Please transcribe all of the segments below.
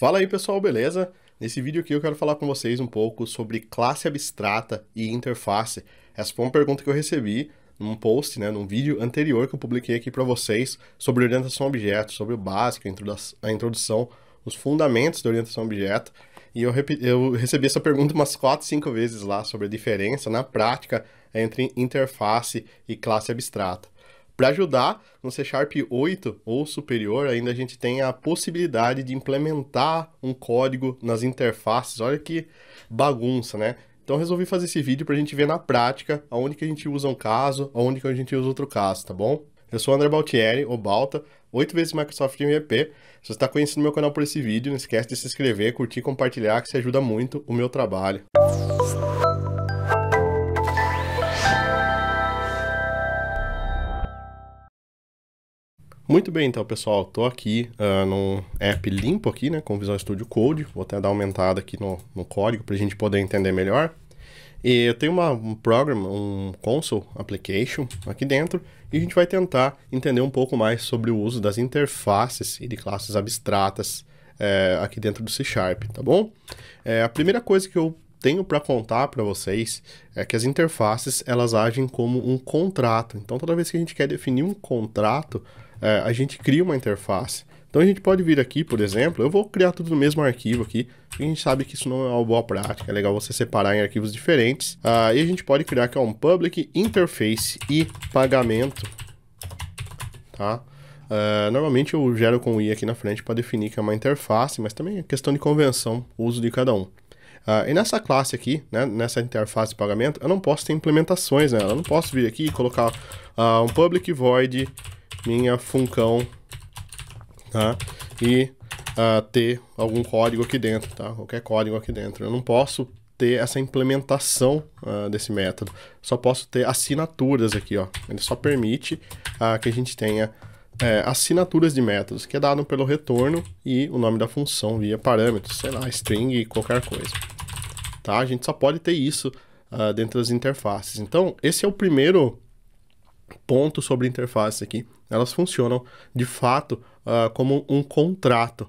Fala aí pessoal, beleza? Nesse vídeo aqui eu quero falar com vocês um pouco sobre classe abstrata e interface. Essa foi uma pergunta que eu recebi num post, né, num vídeo anterior que eu publiquei aqui para vocês sobre orientação a objeto, sobre o básico, a, a introdução, os fundamentos da orientação a objeto. E eu, eu recebi essa pergunta umas 4, 5 vezes lá sobre a diferença na prática entre interface e classe abstrata. Para ajudar, no C Sharp 8 ou superior, ainda a gente tem a possibilidade de implementar um código nas interfaces. Olha que bagunça, né? Então resolvi fazer esse vídeo para a gente ver na prática aonde que a gente usa um caso, aonde que a gente usa outro caso, tá bom? Eu sou o André Baltieri, ou Balta, oito vezes Microsoft MVP. Se você está conhecendo meu canal por esse vídeo, não esquece de se inscrever, curtir, compartilhar, que isso ajuda muito o meu trabalho. Muito bem, então, pessoal, estou aqui uh, num app limpo aqui, né, com Visual Studio Code. Vou até dar uma aumentada aqui no, no código para a gente poder entender melhor. E eu tenho uma, um program, um console application aqui dentro e a gente vai tentar entender um pouco mais sobre o uso das interfaces e de classes abstratas é, aqui dentro do C Sharp, tá bom? É, a primeira coisa que eu tenho para contar para vocês é que as interfaces elas agem como um contrato. Então, toda vez que a gente quer definir um contrato, é, a gente cria uma interface. Então a gente pode vir aqui, por exemplo, eu vou criar tudo no mesmo arquivo aqui, a gente sabe que isso não é uma boa prática, é legal você separar em arquivos diferentes. Ah, e a gente pode criar que é um public interface e pagamento, tá? Uh, normalmente eu gero com o i aqui na frente para definir que é uma interface, mas também é questão de convenção, uso de cada um. Uh, e nessa classe aqui, né, nessa interface de pagamento, eu não posso ter implementações, né? Eu não posso vir aqui e colocar uh, um public void minha função, tá? E uh, ter algum código aqui dentro, tá? Qualquer código aqui dentro. Eu não posso ter essa implementação uh, desse método. Só posso ter assinaturas aqui, ó. Ele só permite uh, que a gente tenha é, assinaturas de métodos, que é dado pelo retorno e o nome da função via parâmetros, sei lá, string, qualquer coisa. Tá? A gente só pode ter isso uh, dentro das interfaces. Então, esse é o primeiro ponto sobre interface aqui, elas funcionam de fato uh, como um contrato.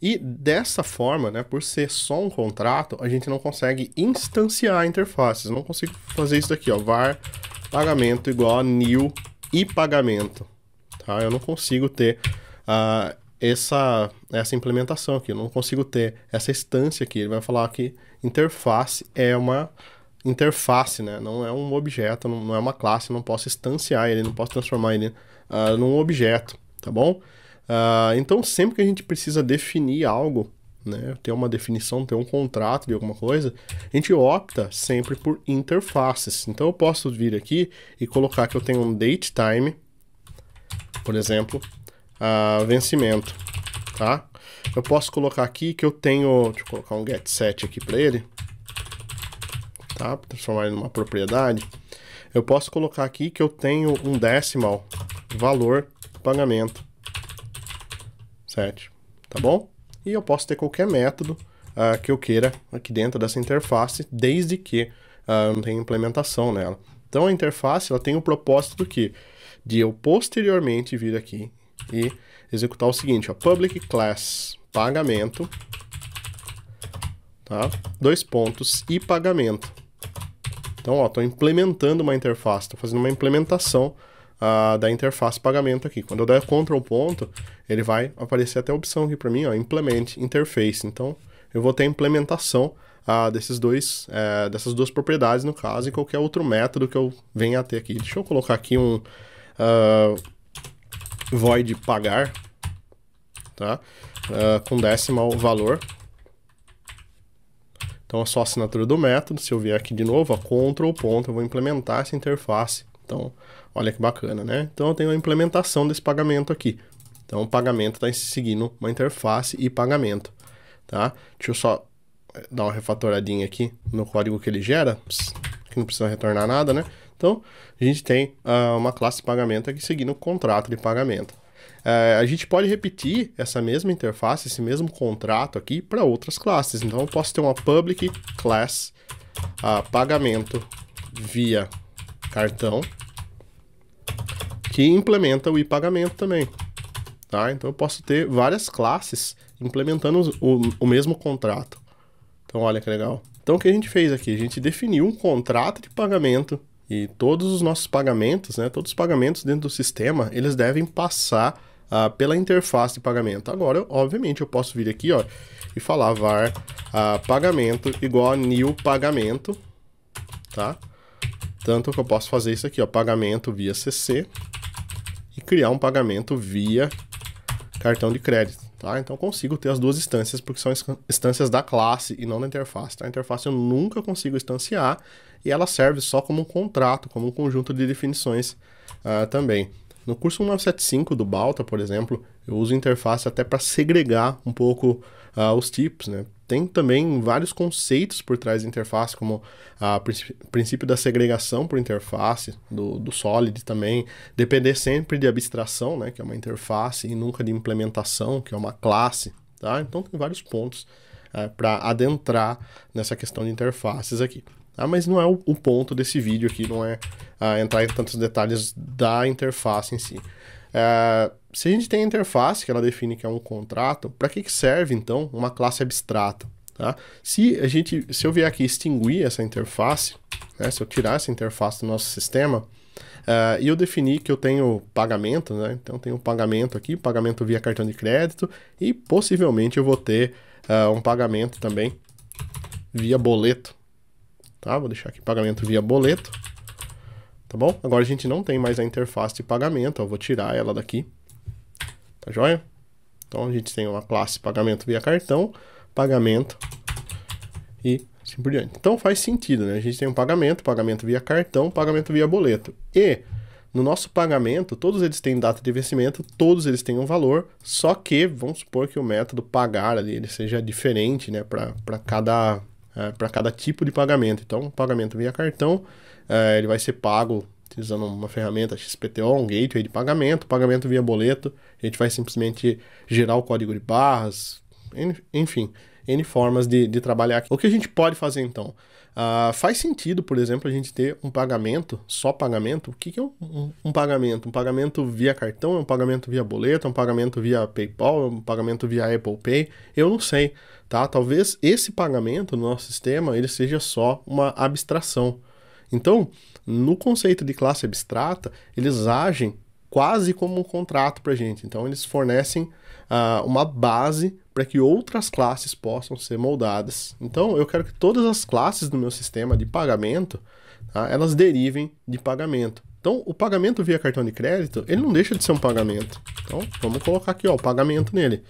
E dessa forma, né, por ser só um contrato, a gente não consegue instanciar interfaces. Não consigo fazer isso daqui, ó, var pagamento igual a new e pagamento. Tá? Eu não consigo ter uh, essa, essa implementação aqui, eu não consigo ter essa instância aqui. Ele vai falar que interface é uma interface, né? Não é um objeto, não, é uma classe, não posso instanciar ele, não posso transformar ele uh, num objeto, tá bom? Uh, então, sempre que a gente precisa definir algo, né, ter uma definição, ter um contrato de alguma coisa, a gente opta sempre por interfaces. Então, eu posso vir aqui e colocar que eu tenho um date time, por exemplo, uh, vencimento, tá? Eu posso colocar aqui que eu tenho, deixa eu colocar um get set aqui para ele, tá? Para transformar ele numa propriedade, eu posso colocar aqui que eu tenho um decimal valor pagamento 7, tá bom? E eu posso ter qualquer método uh, que eu queira aqui dentro dessa interface, desde que uh, não tenha implementação nela. Então a interface ela tem o propósito do que? De eu posteriormente vir aqui e executar o seguinte, ó, public class pagamento, tá? Dois pontos e pagamento. Então, ó, estou implementando uma interface, estou fazendo uma implementação uh, da interface pagamento aqui. Quando eu der Ctrl ponto, ele vai aparecer até a opção aqui para mim, ó, implement interface. Então, eu vou ter a implementação uh, desses dois, uh, dessas duas propriedades, no caso, e qualquer outro método que eu venha a ter aqui. Deixa eu colocar aqui um ah, void pagar, tá? com decimal valor, então é só assinatura do método. Se eu vier aqui de novo, a Ctrl ponto, eu vou implementar essa interface. Então, olha que bacana, né? Então eu tenho a implementação desse pagamento aqui. Então o pagamento está seguindo uma interface e pagamento, tá? Deixa eu só eh, dar uma refatoradinha aqui no código que ele gera, que não precisa retornar nada, né? Então, a gente tem uh, uma classe de pagamento aqui seguindo o contrato de pagamento. É, a gente pode repetir essa mesma interface, esse mesmo contrato aqui para outras classes. Então eu posso ter uma public class ah, pagamento via cartão que implementa o e-pagamento também. Tá? Então eu posso ter várias classes implementando o, o mesmo contrato. Então olha que legal. Então o que a gente fez aqui? A gente definiu um contrato de pagamento e todos os nossos pagamentos, né, todos os pagamentos dentro do sistema, eles devem passar ah, pela interface de pagamento. Agora, eu, obviamente, eu posso vir aqui ó, e falar var a ah, pagamento igual a new pagamento, tá? Tanto que eu posso fazer isso aqui, ó, pagamento via CC e criar um pagamento via cartão de crédito. Tá? Então consigo ter as duas instâncias, porque são instâncias da classe e não da interface. Tá? A interface eu nunca consigo instanciar e ela serve só como um contrato, como um conjunto de definições uh, também. No curso 1975 do Balta, por exemplo, eu uso interface até para segregar um pouco uh, os tipos, né? Tem também vários conceitos por trás da interface, como o princ princípio da segregação por interface, do, do Solid também, depender sempre de abstração, né, que é uma interface, e nunca de implementação, que é uma classe, tá? Então tem vários pontos uh, é, para adentrar nessa questão de interfaces aqui. Ah, mas não é o, o, ponto desse vídeo aqui, não é ah, entrar em tantos detalhes da interface em si. É, se a gente tem a interface, que ela define que é um contrato, para que, que serve, então, uma classe abstrata? Tá? Se, a gente, se eu vier aqui extinguir essa interface, né, se eu tirar essa interface do nosso sistema, Uh, e eu defini que eu tenho pagamento, né? Então eu tenho pagamento aqui, pagamento via cartão de crédito e possivelmente eu vou ter uh, um pagamento também via boleto, tá? Vou deixar aqui pagamento via boleto tá bom? Agora a gente não tem mais a interface de pagamento, ó, vou tirar ela daqui, tá joia? Então a gente tem uma classe pagamento via cartão, pagamento e assim por diante. Então faz sentido, né? A gente tem um pagamento, pagamento via cartão, pagamento via boleto. E no nosso pagamento, todos eles têm data de vencimento, todos eles têm um valor, só que vamos supor que o método pagar ali ele seja diferente, né, para cada é, para cada tipo de pagamento. Então, pagamento via cartão é, ele vai ser pago utilizando uma ferramenta XPTO, um gateway de pagamento, pagamento via boleto. A gente vai simplesmente gerar o código de barras, enfim, N formas de, de trabalhar. O que a gente pode fazer então? Uh, faz sentido, por exemplo, a gente ter um pagamento, só pagamento? O que, que é um, um, um, pagamento? Um pagamento via cartão, é um pagamento via boleto, é um pagamento via PayPal, é um pagamento via Apple Pay? Eu não sei, tá? Talvez esse pagamento no nosso sistema ele seja só uma abstração. Então, no conceito de classe abstrata, eles agem quase como um contrato para a gente. Então, eles fornecem uh, uma base para que outras classes possam ser moldadas. Então, eu quero que todas as classes do meu sistema de pagamento, tá, elas derivem de pagamento. Então, o pagamento via cartão de crédito, ele não deixa de ser um pagamento. Então, vamos colocar aqui ó, o pagamento nele.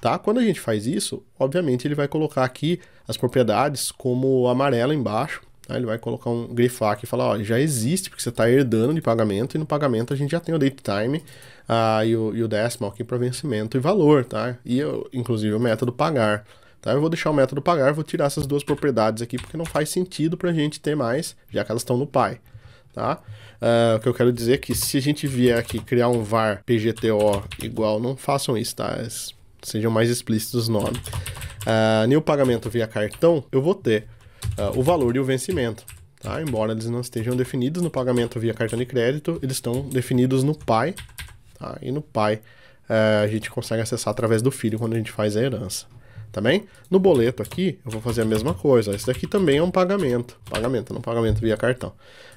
Tá? Quando a gente faz isso, obviamente ele vai colocar aqui as propriedades como amarela embaixo, Aí ele vai colocar um grifar aqui e falar, ó, já existe, porque você está herdando de pagamento, e no pagamento a gente já tem o date time uh, e, o, e o decimal aqui para vencimento e valor, tá? E eu, inclusive o método pagar. Tá? Eu vou deixar o método pagar, vou tirar essas duas propriedades aqui, porque não faz sentido para a gente ter mais, já que elas estão no pai. Tá? Uh, o que eu quero dizer é que se a gente vier aqui criar um var pgto igual, não façam isso, tá? Sejam mais explícitos os nomes. Uh, ah, new pagamento via cartão, eu vou ter uh, o valor e o vencimento. Tá? Embora eles não estejam definidos no pagamento via cartão de crédito, eles estão definidos no pai. Tá? E no pai uh, a gente consegue acessar através do filho quando a gente faz a herança. Também tá no boleto aqui eu vou fazer a mesma coisa. Esse daqui também é um pagamento. Pagamento, não pagamento via cartão.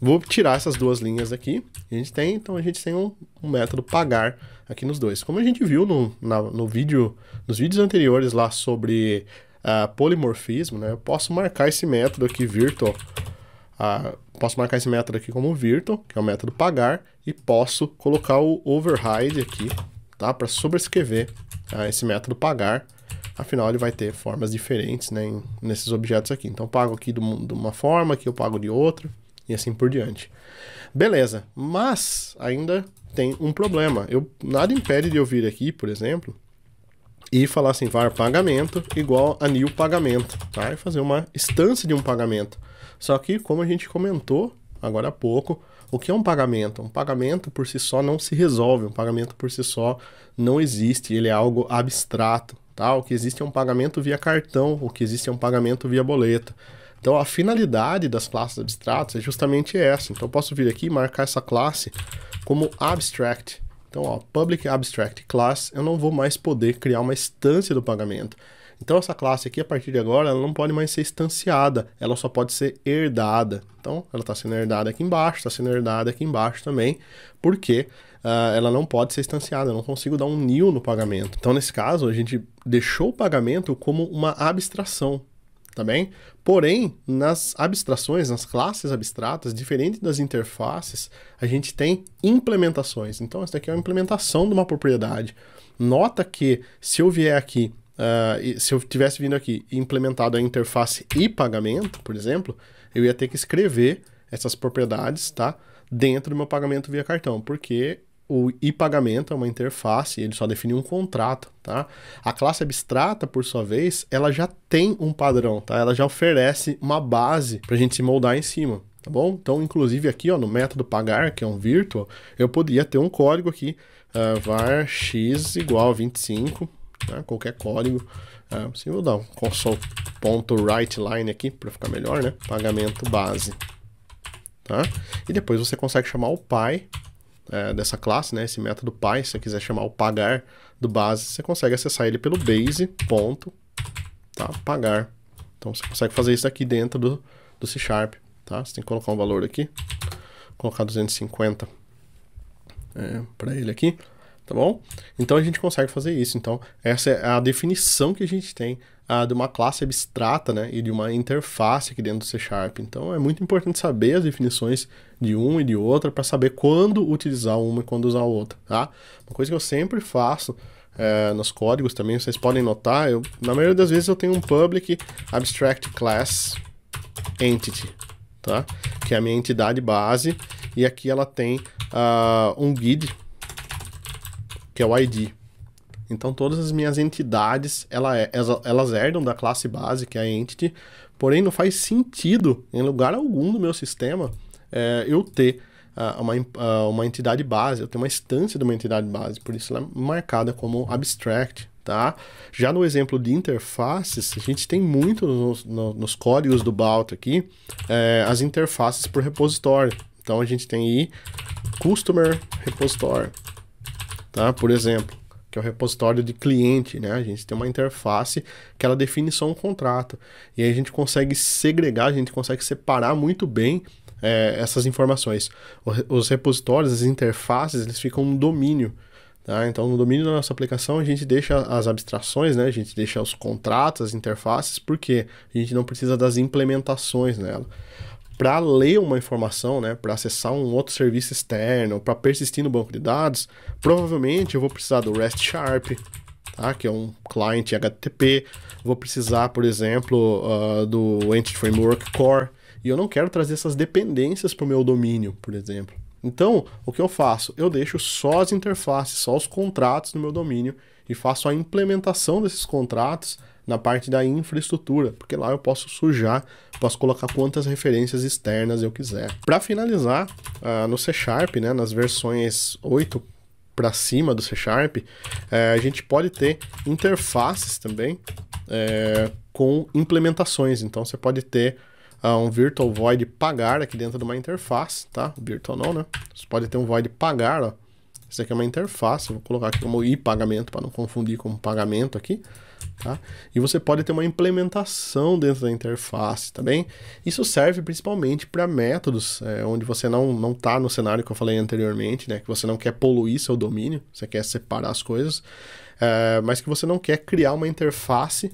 Vou tirar essas duas linhas aqui. A gente tem, então a gente tem um, um método pagar aqui nos dois. Como a gente viu no, na, no vídeo, nos vídeos anteriores lá sobre uh, polimorfismo, né? Eu posso marcar esse método aqui, virtual, uh, posso marcar esse método aqui como virtual, que é o método pagar, e posso colocar o override aqui, tá? Para sobrescrever uh, esse método pagar, afinal ele vai ter formas diferentes né, em, nesses objetos aqui. Então eu pago aqui de uma forma, aqui eu pago de outra, e assim por diante. Beleza, mas ainda tem um problema. Eu, nada impede de eu vir aqui, por exemplo, e falar assim var pagamento igual a new pagamento, tá? E fazer uma instância de um pagamento. Só que como a gente comentou agora há pouco, o que é um pagamento? Um pagamento por si só não se resolve, um pagamento por si só não existe, ele é algo abstrato, tá? O que existe é um pagamento via cartão, o que existe é um pagamento via boleto. Então a finalidade das classes abstratas é justamente essa. Então eu posso vir aqui e marcar essa classe como abstract, então, ó, public abstract class, eu não vou mais poder criar uma instância do pagamento. Então essa classe aqui, a partir de agora, ela não pode mais ser instanciada, ela só pode ser herdada. Então ela está sendo herdada aqui embaixo, está sendo herdada aqui embaixo também, porque uh, ela não pode ser instanciada, eu não consigo dar um new no pagamento. Então nesse caso, a gente deixou o pagamento como uma abstração, tá bem? Porém, nas abstrações, nas classes abstratas, diferente das interfaces, a gente tem implementações. Então, essa daqui é uma implementação de uma propriedade. Nota que se eu vier aqui, uh, se eu tivesse vindo aqui e implementado a interface e pagamento, por exemplo, eu ia ter que escrever essas propriedades, tá? Dentro do meu pagamento via cartão, porque o e-pagamento é uma interface, ele só define um contrato, tá? A classe abstrata, por sua vez, ela já tem um padrão, tá? Ela já oferece uma base para a gente se moldar em cima, tá bom? Então, inclusive aqui, ó, no método pagar, que é um virtual, eu poderia ter um código aqui, uh, var x igual a 25, né? qualquer código. Uh, assim, vou dar um console.writeLine aqui, para ficar melhor, né? Pagamento base, tá? E depois você consegue chamar o pai é, dessa classe, né, esse método pai, se você quiser chamar o pagar do base, você consegue acessar ele pelo base ponto, tá, pagar. Então você consegue fazer isso aqui dentro do, do C Sharp, tá? Você tem que colocar um valor aqui, colocar 250 é, para ele aqui, tá bom? Então a gente consegue fazer isso. Então essa é a definição que a gente tem ah, de uma classe abstrata né, e de uma interface aqui dentro do C Sharp. Então é muito importante saber as definições de um e de outra para saber quando utilizar uma e quando usar a outra. Tá? Uma coisa que eu sempre faço é, nos códigos também, vocês podem notar, eu, na maioria das vezes eu tenho um public abstract class entity, tá? que é a minha entidade base, e aqui ela tem uh, um guide, que é o ID. Então todas as minhas entidades, ela é, elas herdam da classe base, que é a entity, porém não faz sentido em lugar algum do meu sistema é, eu ter uh, uma, uh, uma entidade base, eu ter uma instância de uma entidade base, por isso ela é marcada como abstract, tá? Já no exemplo de interfaces, a gente tem muito nos, nos códigos do Balt aqui, é, as interfaces por repositório. Então a gente tem aí customer repository, tá? Por exemplo, que é o repositório de cliente, né? A gente tem uma interface que ela define só um contrato. E aí a gente consegue segregar, a gente consegue separar muito bem é, essas informações. os repositórios, as interfaces, eles ficam no domínio. Tá? Então, no domínio da nossa aplicação, a gente deixa as abstrações, né? a gente deixa os contratos, as interfaces, porque a gente não precisa das implementações nela para ler uma informação, né, para acessar um outro serviço externo, para persistir no banco de dados, provavelmente eu vou precisar do REST Sharp, tá, que é um client HTTP. Vou precisar, por exemplo, uh, do Entity Framework Core. E eu não quero trazer essas dependências para o meu domínio, por exemplo. Então, o que eu faço? Eu deixo só as interfaces, só os contratos no meu domínio e faço a implementação desses contratos na parte da infraestrutura, porque lá eu posso sujar Posso colocar quantas referências externas eu quiser. Para finalizar, uh, no C Sharp, né, nas versões 8 para cima do C Sharp, é, a gente pode ter interfaces também é, com implementações. Então você pode ter uh, um virtual void pagar aqui dentro de uma interface, tá? Virtual não, né? Você pode ter um void pagar, ó. Isso aqui é uma interface, vou colocar aqui como i pagamento para não confundir com pagamento aqui. Tá? E você pode ter uma implementação dentro da interface, tá bem? Isso serve principalmente para métodos é, onde você não não está no cenário que eu falei anteriormente, né? Que você não quer poluir seu domínio, você quer separar as coisas, é, mas que você não quer criar uma interface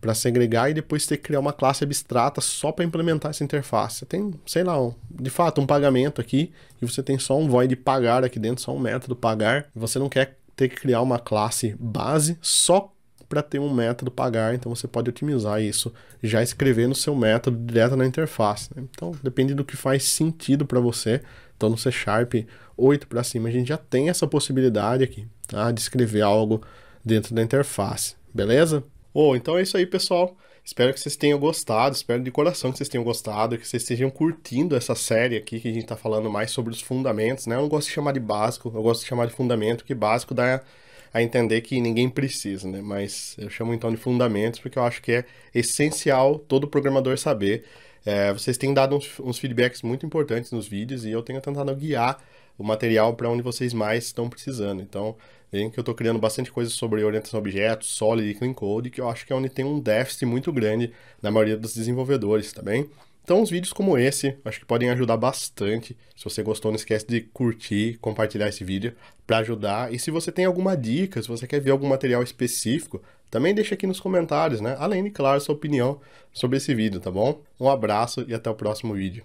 para segregar e depois ter que criar uma classe abstrata só para implementar essa interface. Você tem, sei lá, um, de fato, um pagamento aqui e você tem só um void pagar aqui dentro, só um método pagar. você não quer ter que criar uma classe base só para ter um método pagar, então você pode otimizar isso, já escrevendo seu método direto na interface. Né? Então, depende do que faz sentido para você. Então, no C Sharp 8 para cima, a gente já tem essa possibilidade aqui, tá? de escrever algo dentro da interface, beleza? Ou então é isso aí, pessoal. Espero que vocês tenham gostado, espero de coração que vocês tenham gostado, que vocês estejam curtindo essa série aqui que a gente está falando mais sobre os fundamentos, né? Eu não gosto de chamar de básico, eu gosto de chamar de fundamento, que básico dá a entender que ninguém precisa, né? Mas eu chamo então de fundamentos porque eu acho que é essencial todo programador saber. É, vocês têm dado uns, uns feedbacks muito importantes nos vídeos e eu tenho tentado guiar o material para onde vocês mais estão precisando. Então, veem que eu estou criando bastante coisa sobre orientação a objetos, Solid e Clean Code, que eu acho que é onde tem um déficit muito grande na maioria dos desenvolvedores, tá bem? Então, os vídeos como esse, acho que podem ajudar bastante. Se você gostou, não esquece de curtir, compartilhar esse vídeo para ajudar. E se você tem alguma dica, se você quer ver algum material específico, também deixa aqui nos comentários, né? Além de, claro, sua opinião sobre esse vídeo, tá bom? Um abraço e até o próximo vídeo.